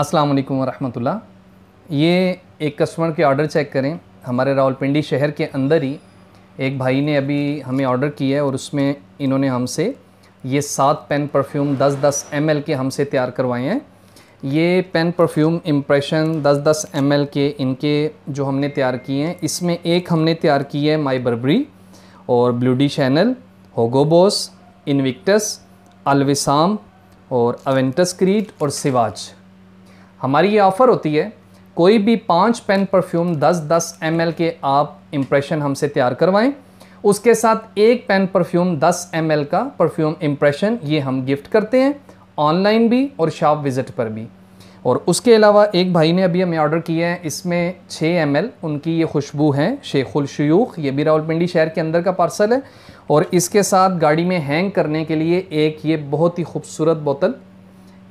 अस्सलाम वालेकुम रहमतुल्लाह ये एक कस्टमर के ऑर्डर चेक करें हमारे रावलपिंडी शहर के अंदर ही एक भाई ने अभी हमें ऑर्डर किया है और उसमें इन्होंने हमसे ये सात पेन परफ्यूम 10 10 एम के हमसे तैयार करवाए हैं ये पेन परफ्यूम इम्प्रेशन 10 10 एम के इनके जो हमने तैयार किए हैं इसमें एक हमने तैयार की है माई बर्बरी और ब्लूडी चैनल होगोबोस इनविक्टस अलविसाम और अवेंटस क्रीड और सिवाज हमारी ये ऑफ़र होती है कोई भी पाँच पेन परफ्यूम दस दस एम के आप इम्प्रेशन हमसे तैयार करवाएं उसके साथ एक पेन परफ्यूम 10 एम का परफ्यूम इम्प्रेशन ये हम गिफ्ट करते हैं ऑनलाइन भी और शॉप विज़िट पर भी और उसके अलावा एक भाई ने अभी हमें ऑर्डर किया है इसमें 6 एम उनकी ये खुशबू है शेखुल शयूख ये भी रावलपिंडी शहर के अंदर का पार्सल है और इसके साथ गाड़ी में हैंग करने के लिए एक ये बहुत ही खूबसूरत बोतल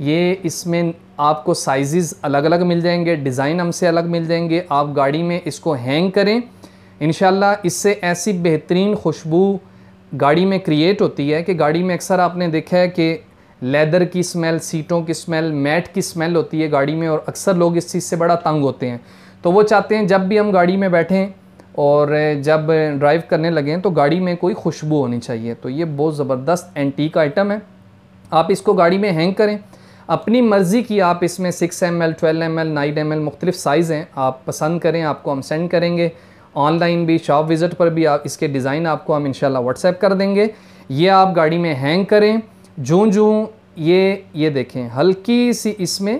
ये इसमें आपको साइज़ अलग अलग मिल जाएंगे डिज़ाइन हमसे अलग मिल जाएंगे आप गाड़ी में इसको हैंग करें इन इससे ऐसी बेहतरीन खुशबू गाड़ी में क्रिएट होती है कि गाड़ी में अक्सर आपने देखा है कि लेदर की स्मेल सीटों की स्मेल मैट की स्मेल होती है गाड़ी में और अक्सर लोग इस चीज़ से बड़ा तंग होते हैं तो वो चाहते हैं जब भी हम गाड़ी में बैठें और जब ड्राइव करने लगें तो गाड़ी में कोई खुशबू होनी चाहिए तो ये बहुत ज़बरदस्त एंटीक आइटम है आप इसको गाड़ी में हैंग करें अपनी मर्ज़ी की आप इसमें six M L twelve M L nine M L मुख्तलिफ़ साइज़ हैं आप पसंद करें आपको हम सेंड करेंगे ऑनलाइन भी शॉप विज़िट पर भी आप इसके डिज़ाइन आपको हम इनशाला व्हाट्सएप कर देंगे ये आप गाड़ी में हैंग करें जूँ जूँ ये ये देखें हल्की सी इसमें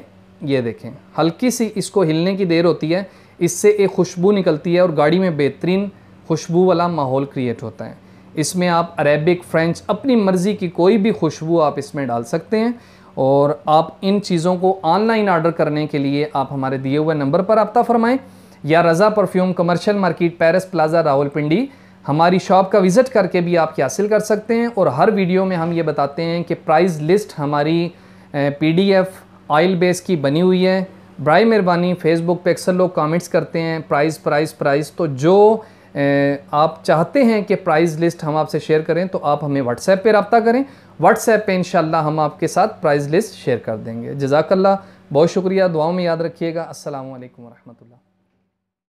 ये देखें हल्की सी इसको हिलने की देर होती है इससे एक खुशबू निकलती है और गाड़ी में बेहतरीन खुशबू वाला माहौल क्रिएट होता है इसमें आप अरेबिक फ्रेंच अपनी मर्ज़ी की कोई भी खुशबू आप इसमें डाल सकते हैं और आप इन चीज़ों को ऑनलाइन ऑर्डर करने के लिए आप हमारे दिए हुए नंबर पर रबता फरमाएँ या Raza perfume commercial market Paris plaza Rawalpindi हमारी शॉप का विज़िट करके भी आप हासिल कर सकते हैं और हर वीडियो में हम ये बताते हैं कि प्राइस लिस्ट हमारी पीडीएफ ऑयल बेस की बनी हुई है ब्राई मेहरबानी फेसबुक पे अक्सर लोग कमेंट्स करते हैं प्राइस प्राइस प्राइस तो जो आप चाहते हैं कि प्राइज़ लिस्ट हम आपसे शेयर करें तो आप हमें व्हाट्सएप पर रबता करें व्हाट्सएप पर इन हम आपके साथ प्राइज़ लिस्ट शेयर कर देंगे जजाकल्ला बहुत शुक्रिया दुआओं में याद रखिएगा असल वरहमल